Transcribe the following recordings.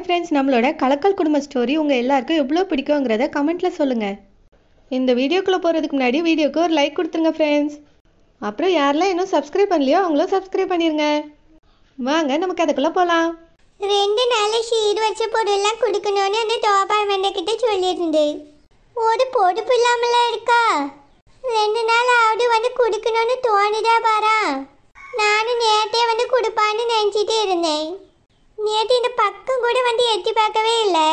hi friends நம்மளோட கலக்கல் குடும்ப ஸ்டோரி உங்கள் எல்லாருக்கும் எவ்வளோ பிடிக்குங்கிறத கமெண்ட்டில் சொல்லுங்கள் இந்த வீடியோக்குள்ளே போகிறதுக்கு முன்னாடி வீடியோக்கு ஒரு லைக் கொடுத்துருங்க ஃப்ரெண்ட்ஸ் அப்புறம் யாரெல்லாம் இன்னும் சப்ஸ்கிரைப் பண்ணலையோ அவங்களும் சப்ஸ்கிரைப் பண்ணிடுங்க வாங்க நமக்கு அதுக்குள்ளே போகலாம் ரெண்டு நாள் ஷீர் வச்ச பொருள்லாம் கொடுக்கணும்னு அந்த தோபாய் வண்டக்கிட்ட சொல்லியிருந்து ஒரு பொடுப்பு இல்லாமல இருக்கா ரெண்டு நாள் ஆடு வந்து கொடுக்கணும்னு தோணுதா பாரா நானும் நேரத்தே வந்து கொடுப்பான்னு நினச்சிட்டு இருந்தேன் நேற்று இந்த பக்கம் கூட வந்து எட்டி பார்க்கவே இல்லை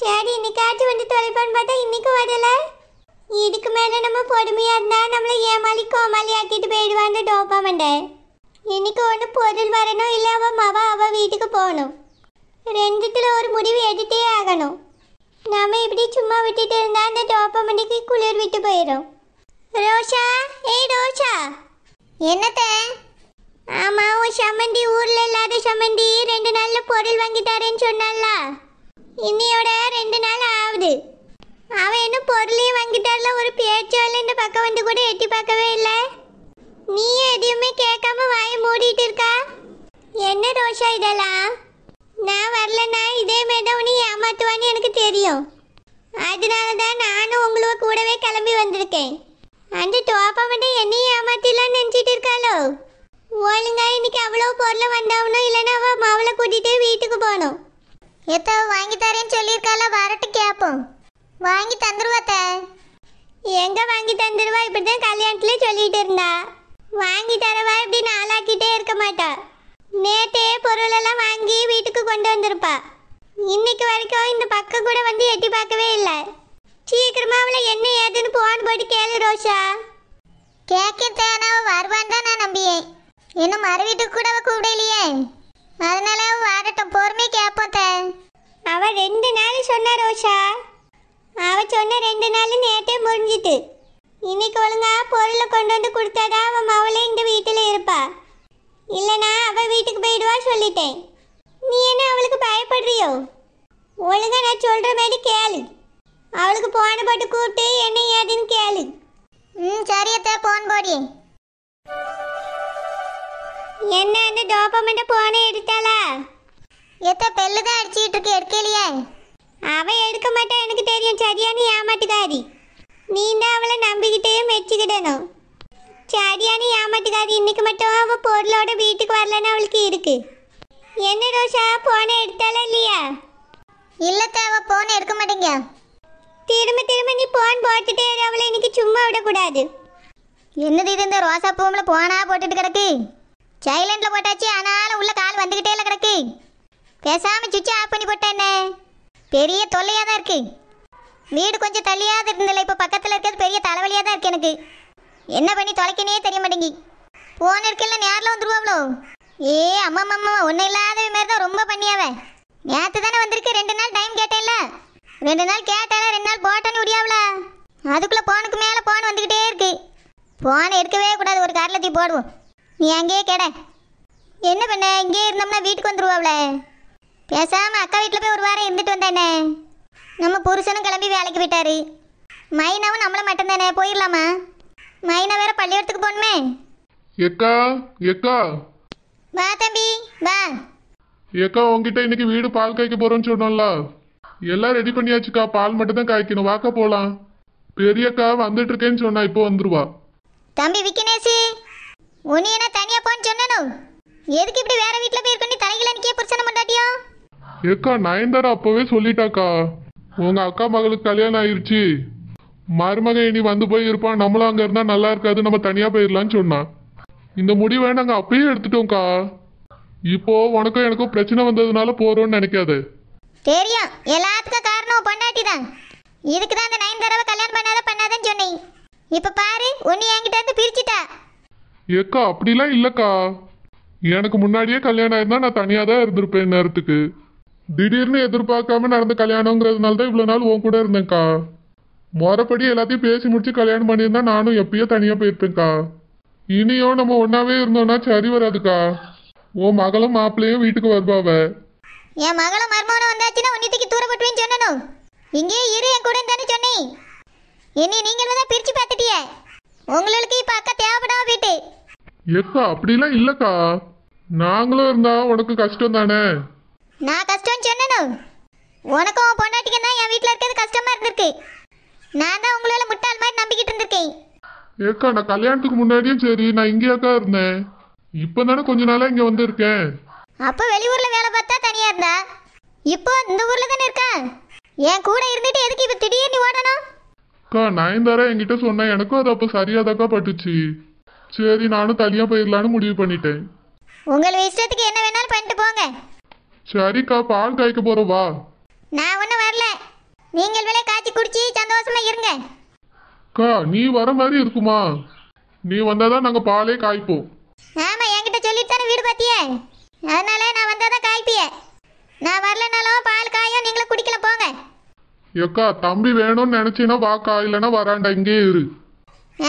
சரி இன்னைக்காச்சும் வந்து தொலைப்பான்னு பார்த்தா இன்னைக்கும் வரல இதுக்கு மேலே நம்ம பொறுமையாக இருந்தால் நம்மளை ஏமாளி கோமாளி ஆக்கிட்டு போயிடுவாங்க டோப்பாமண்டை இன்னைக்கு ஒன்று பொருள் வரணும் இல்லை அவள் மவ அவள் வீட்டுக்கு போகணும் ரெண்டுத்தில் ஒரு முடிவு எடுத்தே ஆகணும் நாம் இப்படி சும்மா விட்டுட்டு இருந்தால் அந்த டோப்பை மணிக்கு குளிர் விட்டு போயிடும் ரோஷா ஏய் ரோஷா என்னத்தை ஆமா உன் சமந்தி ஊர்ல இல்லாத சமந்தி ரெண்டு நாள்ல பொருள் வாங்கிட்டாரேன்னு சொன்னால இன்னியோட ரெண்டு நாள் ஆகுது அவன் என்ன பொருளையும் வாங்கிட்டார்ல ஒரு பேச்சால இந்த பக்கம் வந்து கூட எட்டி பார்க்கவே இல்லை நீ எதையுமே கேட்காம வாயை மூடிட்டு இருக்கா என்ன ரோஷா இதெல்லாம் நான் வரலன்னா இதே மாதிரி தான் உன்னை ஏமாத்துவான்னு எனக்கு தெரியும் அதனால தான் நானும் உங்களும் கூடவே கிளம்பி வந்திருக்கேன் ஏதோ பொருள் வந்தாவணும் இல்லைன்னா அவள் மாவளை கூட்டிகிட்டு வீட்டுக்கு போகணும் ஏதோ வாங்கி தரேன்னு சொல்லியிருக்கால வரட்டு கேட்போம் வாங்கி தந்துருவாத்த எங்கே வாங்கி தந்துருவா இப்படி தான் கல்யாணத்துலேயே சொல்லிகிட்டு இருந்தா வாங்கி தரவா இப்படி நாளாக்கிட்டே இருக்க மாட்டா நேற்றே பொருளெல்லாம் வாங்கி வீட்டுக்கு கொண்டு வந்திருப்பா இன்னைக்கு வரைக்கும் இந்த பக்கம் கூட வந்து எட்டி பார்க்கவே இல்லை சீக்கிரமா அவளை என்ன ஏதுன்னு போன் போட்டு கேளு ரோஷா கேட்க தேனா வருவான் தான் நான் நம்பியேன் இன்னும் மறு வீட்டுக்கு கூட கூப்பிடலையே அதனால வரட்டும் பொறுமை கேட்போத்த அவ ரெண்டு நாள் சொன்னா ரோஷா அவ சொன்ன ரெண்டு நாள் நேற்றே முடிஞ்சிட்டு இன்னைக்கு ஒழுங்கா பொருளை கொண்டு வந்து கொடுத்தாதான் அவன் மவளே இந்த வீட்டில் இருப்பா இல்லைனா அவ வீட்டுக்கு போயிடுவா சொல்லிட்டேன் நீ என்ன அவளுக்கு பயப்படுறியோ ஒழுங்கா நான் சொல்கிற மாதிரி கேளு அவளுக்கு போன போட்டு கூப்பிட்டு என்ன ஏதுன்னு கேளு ம் சரியத்தை போன் போடி என்ன அந்த டோப்பமெண்ட் போனே எடுத்தாளா எத்த பெல்லு தான் அடிச்சுட்டு இருக்கு எடுக்கலையே அவ எடுக்க மாட்டா எனக்கு தெரியும் சரியான ஏமாட்டுக்காரி நீ தான் அவளை நம்பிக்கிட்டே மெச்சுக்கிடணும் சரியான ஏமாட்டுக்காரி இன்னைக்கு மட்டும் அவ பொருளோட வீட்டுக்கு வரலன்னு அவளுக்கு இருக்கு என்ன ரோஷா போனை எடுத்தாளா இல்லையா இல்லத்த அவ போனை எடுக்க மாட்டேங்க திரும்ப திரும்ப நீ போன் போட்டுட்டே அவளை இன்னைக்கு சும்மா விடக்கூடாது என்னது இது இந்த ரோசா பூமில் போனா போட்டுட்டு கிடக்கு சைலண்டில் போட்டாச்சு ஆனாலும் உள்ள கால் வந்துக்கிட்டே இல்லை கிடக்கு பேசாமல் சுவிட்சை ஆஃப் பண்ணி போட்டேன்னே பெரிய தொல்லையாக தான் இருக்குது வீடு கொஞ்சம் தள்ளியாக இருந்ததில்ல இப்போ பக்கத்தில் இருக்கிறது பெரிய தலைவலியாக தான் இருக்குது எனக்கு என்ன பண்ணி தொலைக்கினே தெரிய மாட்டேங்கி போன இருக்கல நேரில் வந்துருவாங்களோ ஏ அம்மா அம்மா ஒன்றும் இல்லாத மாதிரி தான் ரொம்ப பண்ணியாவே நேற்று தானே வந்திருக்கு ரெண்டு நாள் டைம் கேட்டேன்ல ரெண்டு நாள் கேட்டால ரெண்டு நாள் போட்டேன்னு முடியாவில அதுக்குள்ளே போனுக்கு மேலே போன் வந்துக்கிட்டே இருக்கு போன் எடுக்கவே கூடாது ஒரு காரில் தீ போடுவோம் நீ அங்கேயே கேட என்ன பண்ண இங்கேயே இருந்தோம்னா வீட்டுக்கு வந்துருவாப்ல பேசாமல் அக்கா வீட்டில் போய் ஒரு வாரம் இருந்துட்டு வந்தானே நம்ம புருஷனும் கிளம்பி வேலைக்கு போயிட்டாரு மைனாவும் நம்மளை மட்டும்தானே போயிடலாமா மைனா வேற பள்ளிக்கூடத்துக்கு போகணுமே எக்கா எக்கா வா தம்பி வா எக்கா உங்ககிட்ட இன்னைக்கு வீடு பால் காய்க்க போறோம்னு சொன்னோம்ல எல்லாம் ரெடி பண்ணியாச்சுக்கா பால் மட்டும் தான் காய்க்கணும் வாக்க போகலாம் பெரியக்கா வந்துட்டு இருக்கேன்னு சொன்னா இப்போ வந்துருவா தம்பி விக்கினேசி உனி என்ன தனியா போன்னு சொன்னனும் எதுக்கு இப்படி வேற வீட்ல போய் இருக்கணும் தலையில நிக்கே புருஷன மண்டாட்டியா ஏக்கா நயன்தாரா அப்பவே சொல்லிட்டாக்கா உங்க அக்கா மகளுக்கு கல்யாணம் ஆயிருச்சு மருமகன் இனி வந்து போய் இருப்பான் நம்மளும் அங்கே இருந்தால் நல்லா இருக்காது நம்ம தனியாக போயிடலான்னு சொன்னான் இந்த முடிவை நாங்கள் அப்பயே எடுத்துட்டோம்க்கா இப்போ உனக்கும் எனக்கும் பிரச்சனை வந்ததுனால போகிறோம்னு நினைக்காது தெரியும் எல்லாத்துக்கும் காரணம் பொண்டாட்டி தான் இதுக்கு தான் அந்த நைன் தடவை கல்யாணம் பண்ணாத பண்ணாதன்னு சொன்னேன் இப்போ பாரு ஒன்று என்கிட்ட இருந்து பிரிச்சுட்டா ஏக்கா அப்படிலாம் இல்லைக்கா எனக்கு முன்னாடியே கல்யாணம் ஆயிருந்தா நான் தனியாக தான் இருந்திருப்பேன் நேரத்துக்கு திடீர்னு எதிர்பார்க்காம நடந்த கல்யாணங்கிறதுனால தான் இவ்வளோ நாள் உன் கூட இருந்தேன்க்கா முறப்படி எல்லாத்தையும் பேசி முடிச்சு கல்யாணம் பண்ணியிருந்தா நானும் எப்பயோ தனியாக போயிருப்பேன்க்கா இனியும் நம்ம ஒன்றாவே இருந்தோம்னா சரி வராதுக்கா உன் மகளும் மாப்பிள்ளையும் வீட்டுக்கு வருவாவ என் மகளும் மர்மோனும் வந்தாச்சுன்னா உன்னித்துக்கு தூரப்பட்டுவேன்னு சொல்லணும் இங்கே இரு என் கூட இருந்தானு சொன்னேன் என்னை நீங்களும் தான் பிரித்து பார்த்துட்டியே உங்களுக்கு இப்ப அக்கா தேவைப்படா வீட்டு ஏக்கா அப்படிலாம் இல்லக்கா நாங்களும் இருந்தா உனக்கு கஷ்டம் தானே நான் கஷ்டம் சொன்னனும் உனக்கும் உன் பொண்டாட்டிக்கு தான் என் வீட்டில் இருக்கிறது கஷ்டமா இருந்திருக்கு நான் தான் உங்களால முட்டாள் மாதிரி நம்பிக்கிட்டு இருந்திருக்கேன் ஏக்கா நான் கல்யாணத்துக்கு முன்னாடியும் சரி நான் இங்கேயாக்கா இருந்தேன் இப்போ தானே கொஞ்ச நாளாக இங்கே வந்திருக்கேன் அப்போ வெளியூர்ல வேலை பார்த்தா தனியா இருந்தா இப்போ இந்த ஊரில் தானே இருக்கேன் என் கூட இருந்துட்டு எதுக்கு அக்கா நயன்தாரா என்கிட்ட சொன்னா எனக்கும் அது அப்போ சரியாதாக்கா பட்டுச்சு சரி நானும் தனியா போயிடலான்னு முடிவு பண்ணிட்டேன் உங்கள் இஷ்டத்துக்கு என்ன வேணாலும் பண்ணிட்டு போங்க சரிக்கா பால் காய்க்க போறோம் வா நான் ஒன்றும் வரல நீங்கள் விலை காய்ச்சி குடிச்சி சந்தோஷமா இருங்க அக்கா நீ வர மாதிரி இருக்குமா நீ வந்தாதான் நாங்க பாலே காய்ப்போம் ஆமா என்கிட்ட சொல்லிட்டு தானே வீடு பார்த்தியே அதனால நான் வந்தாதான் காய்ப்பிய நான் வரலனாலும் பால் காயும் நீங்களும் குடிக்கல போங்க ஏக்கா தம்பி வேணும்னு நினைச்சினா வாக்கா இல்லைன்னா வராண்டா இங்கேயே இரு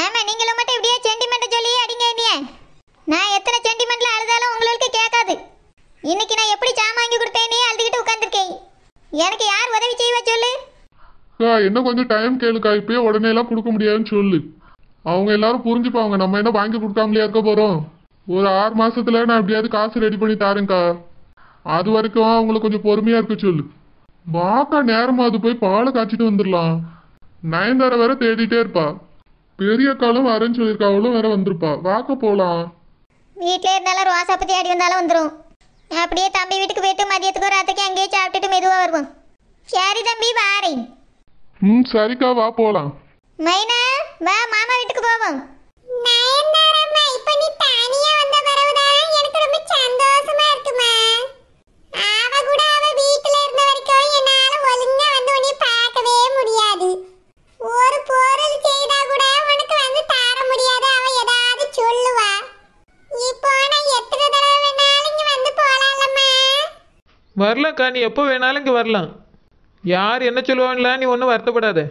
ஏமா நீங்களும் மட்டும் இப்படியே சென்டிமெண்ட் சொல்லி அடிங்க என்னைய நான் எத்தனை சென்டிமெண்ட்ல அழுதாலும் உங்களுக்கு கேட்காது இன்னைக்கு நான் எப்படி வாங்கி கொடுத்தேனே அழுதுகிட்டு உட்காந்துருக்கேன் எனக்கு யார் உதவி செய்வ சொல்லு அக்கா இன்னும் கொஞ்சம் டைம் கேளுக்கா இப்பயே உடனே எல்லாம் கொடுக்க முடியாதுன்னு சொல்லு அவங்க எல்லாரும் புரிஞ்சுப்பாங்க நம்ம என்ன வாங்கி கொடுக்காமலே இருக்க போறோம் ஒரு ஆறு மாசத்துல நான் எப்படியாவது காசு ரெடி பண்ணி தாருங்கக்கா அது வரைக்கும் அவங்களுக்கு கொஞ்சம் பொறுமையா இருக்க சொல்லு வாக்கா நேரமா அது போய் பாலை காய்ச்சிட்டு வந்துடலாம் நயன்தார வேற தேடிட்டே இருப்பா பெரிய காலம் வரேன்னு சொல்லியிருக்கா அவளும் வேற வந்திருப்பா வாக்க போலாம் வீட்டிலே இருந்தாலும் ரோசா பத்தி அடி வந்தாலும் வந்துடும் அப்படியே தம்பி வீட்டுக்கு போயிட்டு மதியத்துக்கு ராத்துக்கு அங்கேயே சாப்பிட்டுட்டு மெதுவாக வருவோம் சரி தம்பி வாரேன் ம் சரிக்கா வா போலாம் மைனா வா மாமா வீட்டுக்கு போவோம் வரலாம்க்கா நீ எப்போ வேணாலும் இங்கே வரலாம் யார் என்ன சொல்லுவாங்களா நீ ஒன்றும் வருத்தப்படாத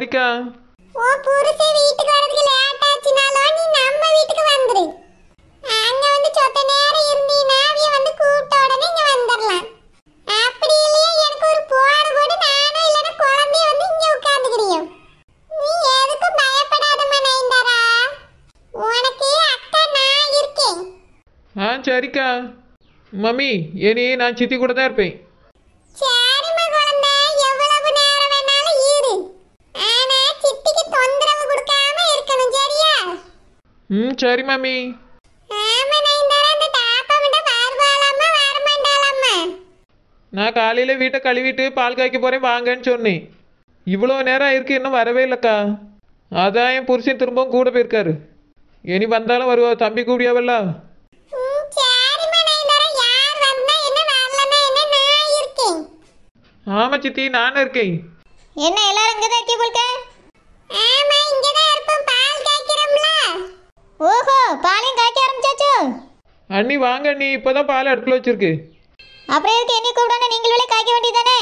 சரிக்கா ஓ புருஷ வீட்டுக்கு வரதுக்கு லேட் நீ நம்ம வீட்டுக்கு வந்துரு அங்க வந்து சொத்த நேரம் இருந்தீனா அவிய வந்து உடனே இங்க அப்படி இல்லையே எனக்கு ஒரு போடு போடு நானும் குழந்தைய வந்து இங்க உட்காந்துக்கிறியும் நீ பயப்படாதம்மா நைந்தாரா அக்கா நான் இருக்கேன் ஆ சரிக்கா மம்மி இனி நான் சித்தி கூட தான் இருப்பேன் ம் சரி மாமி நான் காலையில் வீட்டை கழுவிட்டு பால் காய்க்க போகிறேன் வாங்கன்னு சொன்னேன் இவ்வளோ நேரம் ஆயிருக்கு இன்னும் வரவே இல்லைக்கா அதான் என் புருஷன் திரும்பவும் கூட போயிருக்காரு இனி வந்தாலும் வருவா தம்பி கூடியாவல்ல ஆமா சித்தி நானும் இருக்கேன் என்ன எல்லாரும் இங்கே தான் ஓஹோ பாலையும் காய்க்க ஆரம்பிச்சாச்சோ அண்ணி வாங்க அண்ணி இப்போதான் பால் அடுப்பில் வச்சிருக்கு அப்புறம் எதுக்கு என்ன கூப்பிடணும் நீங்கள் வேலை காய்க்க வேண்டியதானே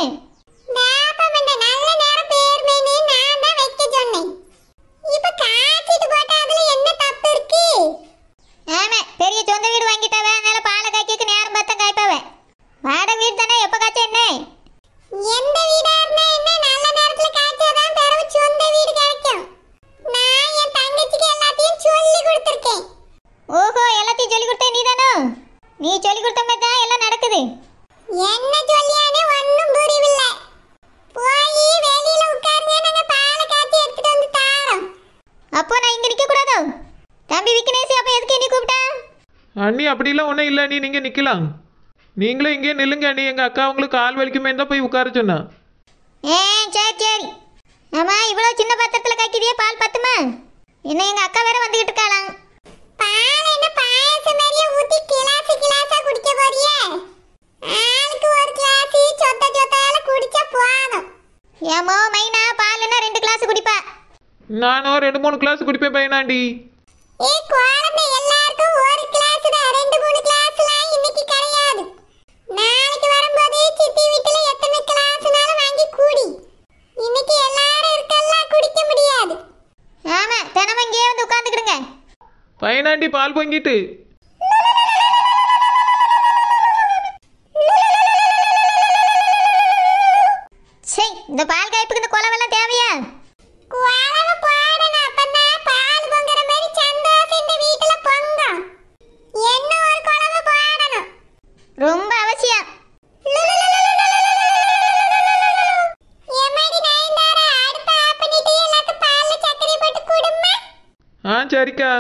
பெரிய சொந்த வீடு வாங்கிட்டாவே அதனால பாலை காய்க்க நேரம் பார்த்தா காய்ப்பாவே வாட வீடு தானே அண்ணி அப்படிலாம் ஒன்றும் இல்லை அண்ணி நீங்கள் நிற்கலாம் நீங்களும் இங்கே நில்லுங்க அண்ணி எங்கள் அக்கா உங்களுக்கு கால் வலிக்குமே இருந்தால் போய் உட்கார சொன்னா ஏ சரி சரி ஆமா இவ்வளோ சின்ன பாத்திரத்தில் காய்க்கிறியே பால் பத்துமா என்ன எங்கள் அக்கா வேற வந்துக்கிட்டு இருக்காளாம் பால் என்ன பாயாசம் மாதிரியே ஊற்றி கிளாஸ் கிளாஸாக குடிக்க போறியே ஆளுக்கு ஒரு கிளாஸ் சொத்த சொத்தால குடிச்சா போதும் ஏமோ மைனா பால்னா ரெண்டு கிளாஸ் குடிப்பா நானும் ரெண்டு மூணு கிளாஸ் குடிப்பேன் பையனாண்டி ஏண்டி பால் பொங்கிட்டு இந்த பால் காய்ப்புக்கு இந்த குளவெல்லாம் தேவையா ரொம்ப அவசியம் ஆ சரிக்கா